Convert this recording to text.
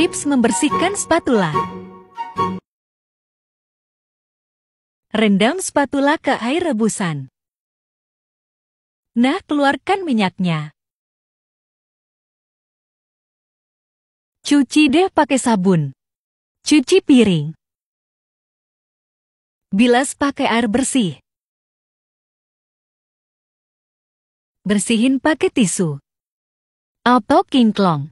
Tips membersihkan spatula. Rendam spatula ke air rebusan. Nah, keluarkan minyaknya. Cuci deh pakai sabun. Cuci piring. Bilas pakai air bersih. Bersihin pakai tisu. Atau kingklong.